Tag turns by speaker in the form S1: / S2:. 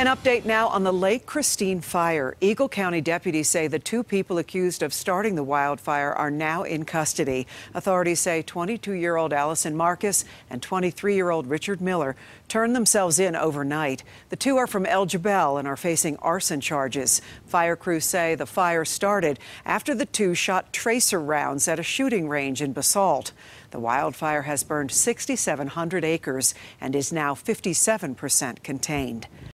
S1: An update now on the Lake Christine fire. Eagle County deputies say the two people accused of starting the wildfire are now in custody. Authorities say 22 year old Allison Marcus and 23 year old Richard Miller turned themselves in overnight. The two are from El Jabal and are facing arson charges. Fire crews say the fire started after the two shot tracer rounds at a shooting range in Basalt. The wildfire has burned 6,700 acres and is now 57% contained.